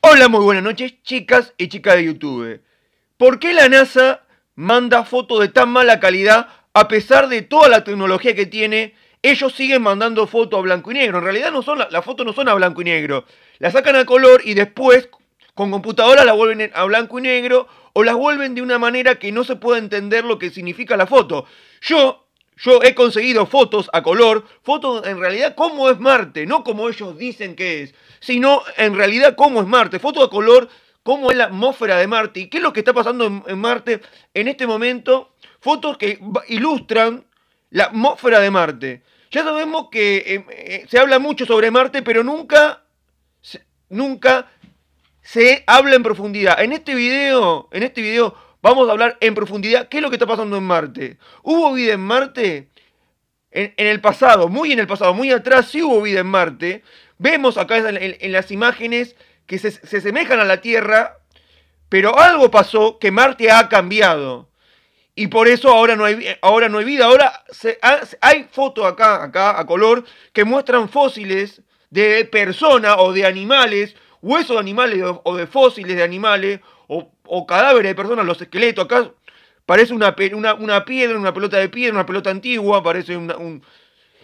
Hola, muy buenas noches, chicas y chicas de YouTube. ¿Por qué la NASA manda fotos de tan mala calidad a pesar de toda la tecnología que tiene? Ellos siguen mandando fotos a blanco y negro. En realidad no son las fotos no son a blanco y negro. Las sacan a color y después con computadora la vuelven a blanco y negro o las vuelven de una manera que no se puede entender lo que significa la foto. Yo yo he conseguido fotos a color, fotos en realidad cómo es Marte, no como ellos dicen que es, sino en realidad cómo es Marte, fotos a color, cómo es la atmósfera de Marte y qué es lo que está pasando en, Marte en este momento, fotos que ilustran la atmósfera de Marte. Ya sabemos que em, eh, se habla mucho sobre Marte, pero nunca, nunca se habla en profundidad. En este video, en este video Vamos a hablar en profundidad qué es lo que está pasando en Marte. ¿Hubo vida en Marte? En, el pasado, muy en el pasado, muy atrás, sí hubo vida en Marte. Vemos acá en, las imágenes que se, asemejan a la Tierra, pero algo pasó que Marte ha cambiado. Y por eso ahora no hay, ahora no hay vida. Ahora se, hay fotos acá, acá a color, que muestran fósiles de personas o de animales, huesos de animales o de fósiles de animales, o, cadáveres de personas, los esqueletos acá. Parece una, una, piedra, una pelota de piedra, una pelota antigua, parece una, un...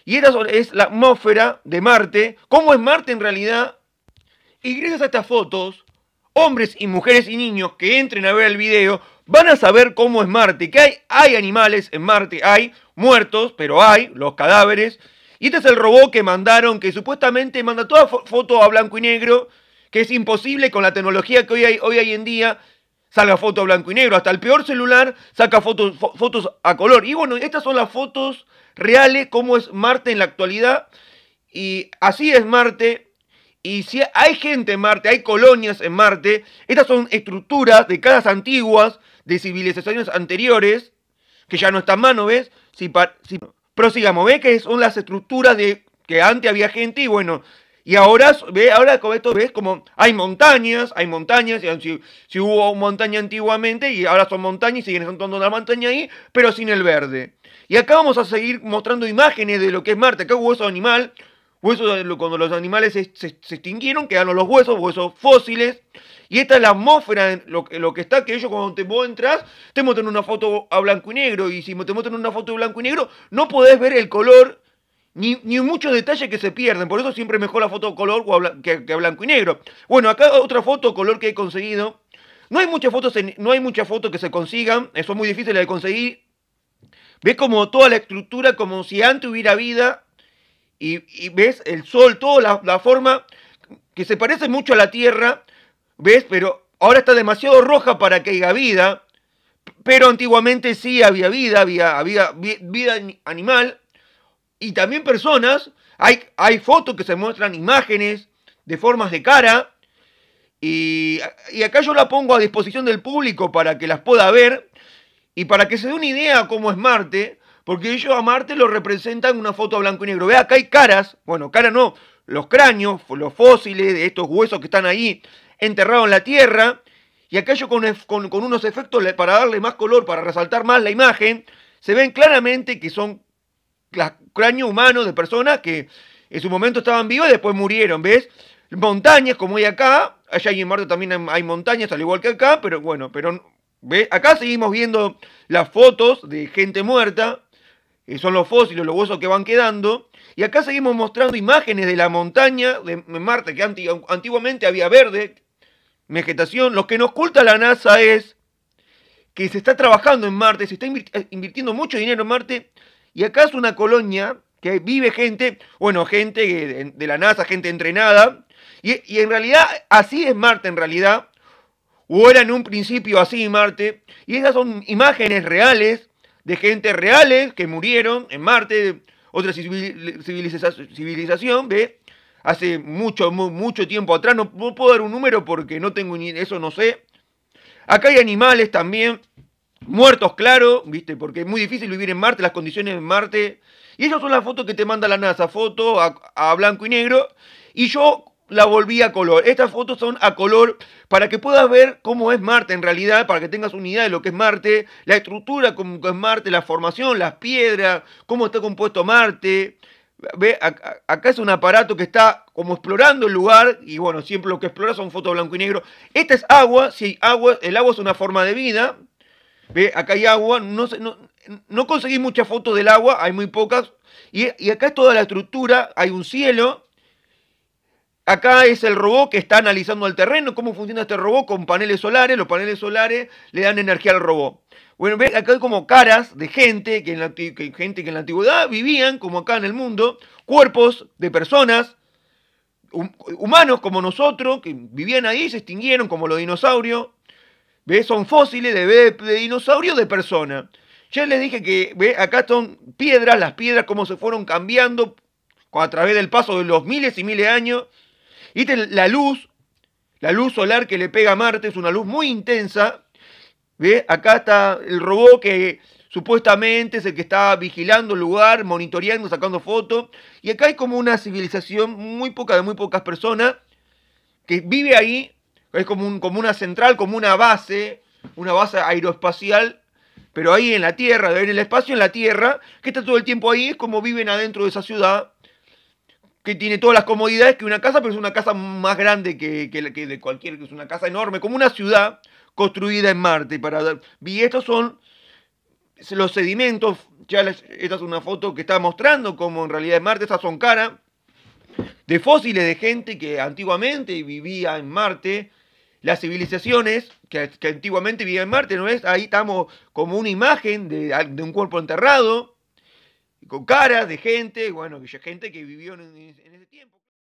Y esta es la atmósfera de Marte, cómo es Marte en realidad. Y gracias a estas fotos, hombres y mujeres y niños que entren a ver el video van a saber cómo es Marte, que hay, hay animales en Marte, hay muertos, pero hay los cadáveres. Y este es el robot que mandaron, que supuestamente manda toda foto a blanco y negro que es imposible con la tecnología que hoy hay, hoy en día salga foto blanco y negro. Hasta el peor celular saca fotos, fotos a color. Y bueno, estas son las fotos reales, como es Marte en la actualidad. Y así es Marte. Y si hay gente en Marte, hay colonias en Marte, estas son estructuras de casas antiguas, de civilizaciones anteriores, que ya no están mano, ¿ves? Si, si prosigamos, ¿ves que son las estructuras de que antes había gente y bueno, y ahora, ve, ahora con esto ves como hay montañas, hay montañas, si, si hubo montaña antiguamente y ahora son montañas y siguen estando una montaña ahí, pero sin el verde. Y acá vamos a seguir mostrando imágenes de lo que es Marte. Acá hueso animal, huesos cuando los animales se, extinguieron, quedaron los huesos, huesos fósiles. Y esta es la atmósfera, lo, lo que está, que ellos cuando te, vos te muestran una foto a blanco y negro. Y si te muestran una foto a blanco y negro, no podés ver el color ni, ni, muchos detalles que se pierden. Por eso siempre mejor la foto color que, que blanco y negro. Bueno, acá otra foto color que he conseguido. No hay muchas fotos, no hay muchas fotos que se consigan, son muy difíciles de conseguir. Ves como toda la estructura, como si antes hubiera vida, y, ves el sol, toda la, forma que se parece mucho a la tierra, ves, pero ahora está demasiado roja para que haya vida, pero antiguamente sí había vida, había, había vida animal, y también personas, hay, hay fotos que se muestran imágenes de formas de cara, y, y acá yo la pongo a disposición del público para que las pueda ver y para que se dé una idea cómo es Marte, porque ellos a Marte lo representan en una foto blanco y negro. Ve, acá hay caras, bueno, caras no, los cráneos, los fósiles de estos huesos que están ahí enterrados en la Tierra, y acá yo con unos efectos para darle más color, para resaltar más la imagen, se ven claramente que son cráneo humanos de personas que en su momento estaban vivos y después murieron, ¿ves? Montañas como hay acá, allá en Marte también hay montañas, al igual que acá, pero bueno, pero ¿ves? acá seguimos viendo las fotos de gente muerta, que eh, son los fósiles, los huesos que van quedando, y acá seguimos mostrando imágenes de la montaña de Marte, que antiguamente había verde, vegetación. Lo que nos oculta la NASA es que se está trabajando en Marte, se está invirtiendo mucho dinero en Marte y acá es una colonia que vive gente, bueno, gente de la NASA, gente entrenada. Y, en realidad, así es Marte, en realidad. O era en un principio así Marte. Y esas son imágenes reales de gente reales que murieron en Marte, otra civilización, ¿ve? Hace mucho, mucho tiempo atrás, no, no, puedo dar un número porque no tengo ni, eso no sé. Acá hay animales también, Muertos, claro, ¿viste? Porque es muy difícil vivir en Marte, las condiciones en Marte. Y esas son las fotos que te manda la NASA, foto a, blanco y negro. Y yo la volví a color. Estas fotos son a color para que puedas ver cómo es Marte en realidad, para que tengas una idea de lo que es Marte, la estructura como es Marte, la formación, las piedras, cómo está compuesto Marte. Ve, acá es un aparato que está como explorando el lugar y bueno, siempre lo que explora son fotos blanco y negro. Esta es agua, hay agua, el agua es una forma de vida, Acá hay agua, no, no, muchas fotos del agua, hay muy pocas. Y, acá es toda la estructura, hay un cielo. Acá es el robot que está analizando el terreno, cómo funciona este robot con paneles solares. Los paneles solares le dan energía al robot. Bueno, acá hay como caras de gente que, en la, gente que en la antigüedad vivían, como acá en el mundo, cuerpos de personas, humanos como nosotros, que vivían ahí, se extinguieron como los dinosaurios. Son fósiles de, de, dinosaurios de persona. Ya les dije que ¿ve? acá son piedras, las piedras como se fueron cambiando a través del paso de los miles y miles de años. Y la luz, la luz solar que le pega a Marte es una luz muy intensa. ¿Ve? Acá está el robot que supuestamente es el que está vigilando el lugar, monitoreando, sacando fotos. Y acá hay como una civilización muy poca, de muy pocas personas, que vive ahí es como, como una central, como una base, una base aeroespacial, pero ahí en la Tierra, en el espacio en la Tierra, que está todo el tiempo ahí, es como viven adentro de esa ciudad, que tiene todas las comodidades que una casa, pero es una casa más grande que, de cualquier, que es una casa enorme, como una ciudad construida en Marte. Para y estos son los sedimentos, ya esta es una foto que está mostrando como en realidad en Marte, esas son caras de fósiles de gente que antiguamente vivía en Marte, las civilizaciones que, antiguamente vivían en Marte, ¿no es? Ahí estamos como una imagen de, un cuerpo enterrado, con caras de gente, bueno, gente que vivió en ese tiempo.